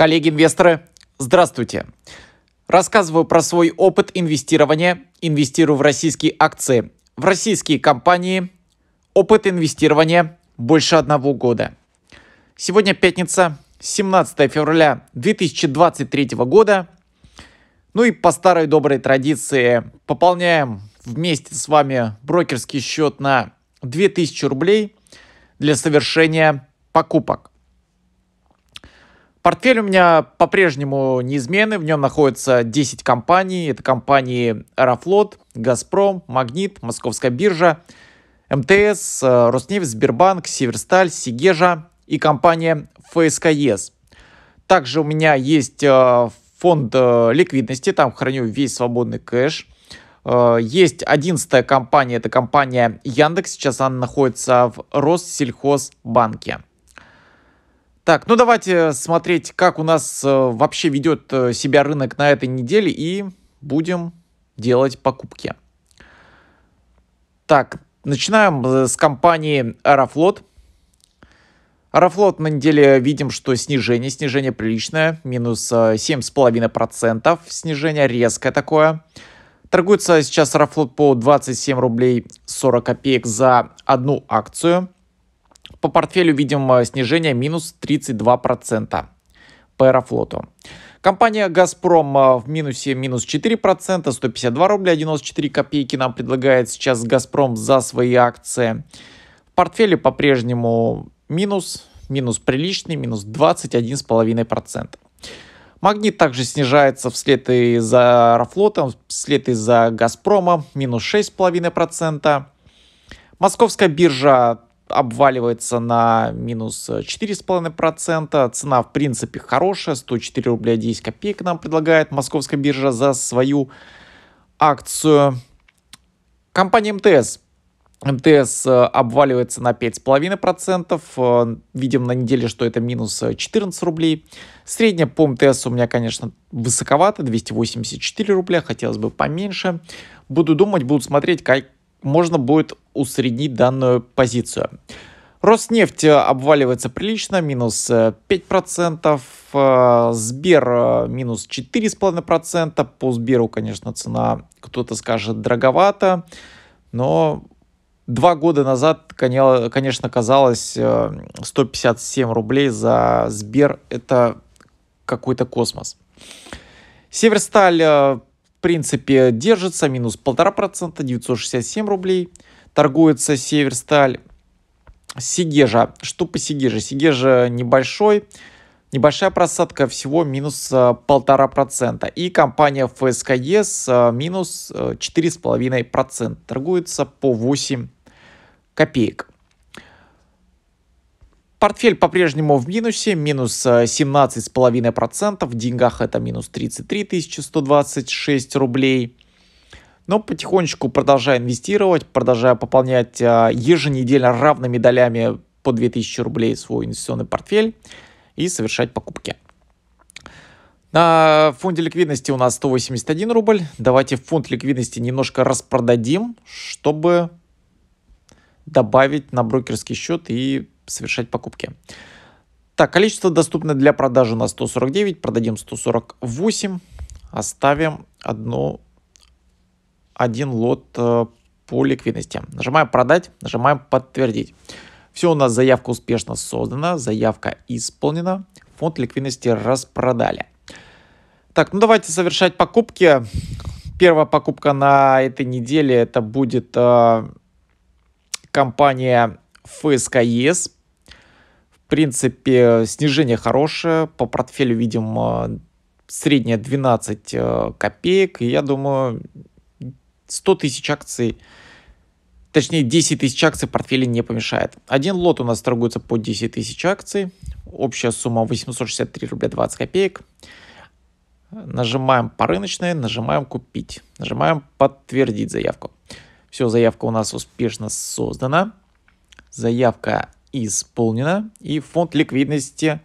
Коллеги-инвесторы, здравствуйте! Рассказываю про свой опыт инвестирования, инвестирую в российские акции, в российские компании, опыт инвестирования больше одного года. Сегодня пятница, 17 февраля 2023 года. Ну и по старой доброй традиции пополняем вместе с вами брокерский счет на 2000 рублей для совершения покупок. Портфель у меня по-прежнему неизменный, в нем находится 10 компаний. Это компании Аэрофлот, Газпром, Магнит, Московская биржа, МТС, э, Роснефть, Сбербанк, Северсталь, Сигежа и компания ФСКЕС. Также у меня есть э, фонд э, ликвидности, там храню весь свободный кэш. Есть одиннадцатая компания, это компания Яндекс, сейчас она находится в Россельхозбанке. Так, ну давайте смотреть, как у нас э, вообще ведет э, себя рынок на этой неделе и будем делать покупки. Так, начинаем э, с компании Аэрофлот. Аэрофлот на неделе видим, что снижение, снижение приличное, минус 7,5%, снижение резкое такое. Торгуется сейчас Аэрофлот по 27 рублей 40 копеек за одну акцию – по портфелю видим э, снижение минус 32% по Аэрофлоту. Компания «Газпром» э, в минусе минус 4%, 152 рубля 94 копейки нам предлагает сейчас «Газпром» за свои акции. В портфеле по-прежнему минус, минус приличный, минус 21,5%. Магнит также снижается вслед и за Аэрофлотом, вслед и за Газпромом, минус 6,5%. Московская биржа обваливается на минус 4,5%. Э, Цена, в принципе, хорошая. 104 рубля 10 копеек нам предлагает московская биржа за свою акцию. Компания МТС. МТС э, обваливается на 5,5%. Э, видим на неделе, что это минус 14 рублей. Средняя по МТС у меня, конечно, высоковато. 284 рубля. Хотелось бы поменьше. Буду думать, буду смотреть, как можно будет усреднить данную позицию. Роснефть э, обваливается прилично, минус 5%, э, э, Сбер минус 4,5%, по Сберу, конечно, цена, кто-то скажет, дороговато, но два года назад, конечно, казалось 157 рублей за Сбер, это какой-то космос. Северсталь в принципе, держится минус 1,5%, 967 рублей. Торгуется Северсталь. Сигежа. Что по Сигеже? Сигежа небольшой. Небольшая просадка всего минус 1,5%. Э, И компания ФСК ЕС э, минус 4,5%. Э, торгуется по 8 копеек. Портфель по-прежнему в минусе, минус 17,5%, э, в деньгах это минус 33 126 рублей. Но потихонечку продолжаю инвестировать, продолжаю пополнять э, еженедельно равными долями по 2000 рублей свой инвестиционный портфель и совершать покупки. На фонде ликвидности у нас 181 рубль. Давайте фонд ликвидности немножко распродадим, чтобы добавить на брокерский счет и совершать покупки. Так, количество доступно для продажи на 149, продадим 148, оставим одну, один лот э, по ликвидности. Нажимаем «Продать», нажимаем «Подтвердить». Все у нас заявка успешно создана, заявка исполнена, фонд ликвидности распродали. Так, ну давайте совершать покупки. Первая покупка на этой неделе это будет э, компания ФСКЕС принципе, снижение хорошее. По портфелю видим э, средняя 12 э, копеек. И я думаю, 100 тысяч акций, точнее 10 тысяч акций в портфеле не помешает. Один лот у нас торгуется по 10 тысяч акций. Общая сумма 863 рубля 20 копеек. Нажимаем по рыночной, нажимаем купить. Нажимаем подтвердить заявку. Все, заявка у нас успешно создана. Заявка исполнено. И фонд ликвидности,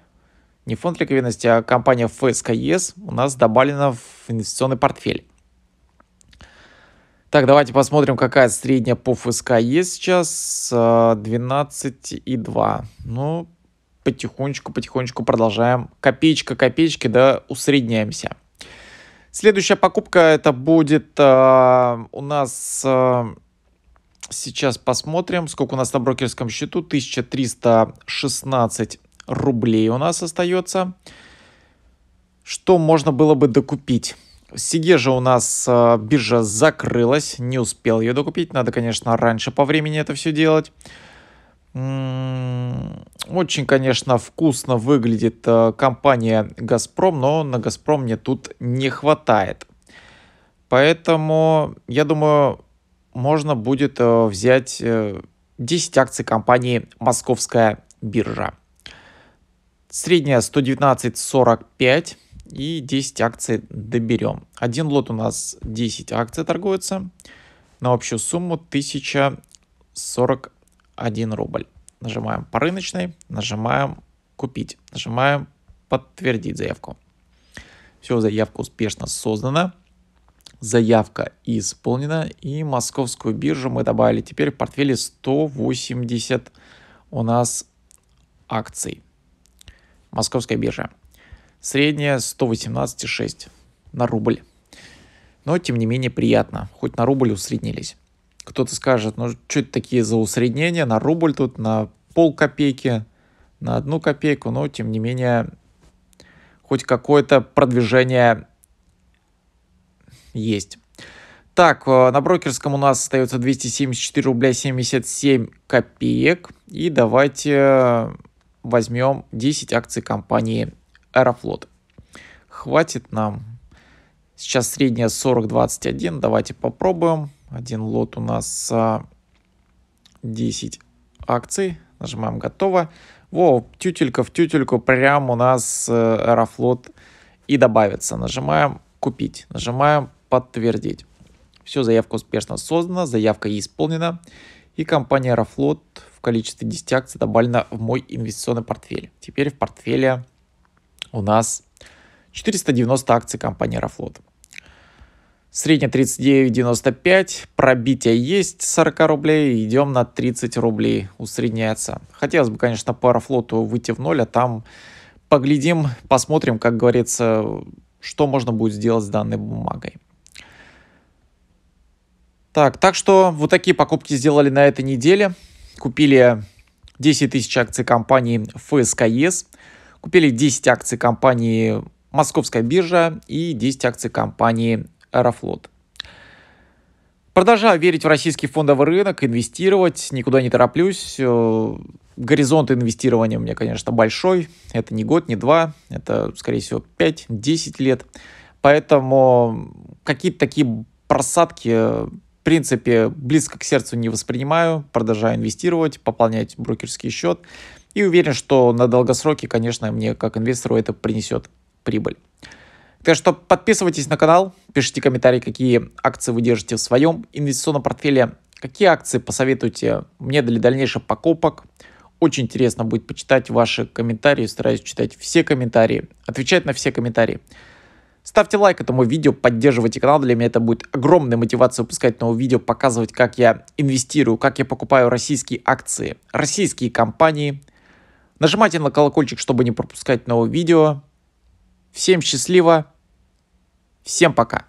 не фонд ликвидности, а компания ФСКЕС e у нас добавлена в инвестиционный портфель. Так, давайте посмотрим, какая средняя по ФСК есть e сейчас. 12,2. Э, ну, потихонечку, потихонечку продолжаем. Копеечка, копеечки, да, усредняемся. Следующая покупка это будет э, у нас э, Сейчас посмотрим, сколько у нас на брокерском счету. 1316 рублей у нас остается. Что можно было бы докупить? Сиге же у нас э, биржа закрылась, не успел ее докупить. Надо, конечно, раньше по времени это все делать. Очень, конечно, вкусно выглядит э, компания «Газпром», но на «Газпром» мне тут не хватает. Поэтому, я думаю, можно будет э, взять 10 э, акций компании «Московская биржа». Средняя 119.45 и 10 акций доберем. Один лот у нас 10 акций торгуется на общую сумму 1041 рубль. Нажимаем по рыночной, нажимаем купить, нажимаем подтвердить заявку. Все, заявка успешно создана заявка исполнена, и московскую биржу мы добавили теперь в портфеле 180 у нас акций. Московская биржа. Средняя 118,6 на рубль. Но, тем не менее, приятно. Хоть на рубль усреднились. Кто-то скажет, ну, что это такие за усреднения? На рубль тут, на пол копейки, на одну копейку. Но, тем не менее, хоть какое-то продвижение есть. Так, э, на брокерском у нас остается 274 рубля 77 копеек. И давайте э, возьмем 10 акций компании Аэрофлот. Хватит нам. Сейчас средняя 40.21. Давайте попробуем. Один лот у нас 10 э, акций. Нажимаем «Готово». Во, тютелька в тютельку прям у нас Аэрофлот и добавится. Нажимаем «Купить». Нажимаем подтвердить. Все, заявка успешно создана, заявка исполнена, и компания Аэрофлот в количестве 10 акций добавлена в мой инвестиционный портфель. Теперь в портфеле у нас 490 акций компании Аэрофлот. Средняя 39,95, пробитие есть 40 рублей, идем на 30 рублей усредняется. Хотелось бы, конечно, по Аэрофлоту выйти в ноль, а там поглядим, посмотрим, как говорится, что можно будет сделать с данной бумагой. Так, так что вот такие покупки сделали на этой неделе. Купили 10 тысяч акций компании ФСКЕС, e купили 10 акций компании Московская биржа и 10 акций компании Аэрофлот. Продолжаю верить в российский фондовый рынок, инвестировать, никуда не тороплюсь. Э, горизонт инвестирования у меня, конечно, большой. Это не год, не два, это, скорее всего, 5-10 лет. Поэтому какие-то такие просадки э, принципе, близко к сердцу не воспринимаю, продолжаю инвестировать, пополнять брокерский счет и уверен, что на долгосроке, конечно, мне как инвестору это принесет прибыль. Так что подписывайтесь на канал, пишите комментарии, какие акции вы держите в своем инвестиционном портфеле, какие акции посоветуете мне для дальнейших покупок. Очень интересно будет почитать ваши комментарии, стараюсь читать все комментарии, отвечать на все комментарии. Ставьте лайк этому видео, поддерживайте канал, для меня это будет огромная мотивация выпускать новое видео, показывать, как я инвестирую, как я покупаю российские акции, российские компании. Нажимайте на колокольчик, чтобы не пропускать новые видео. Всем счастливо, всем пока.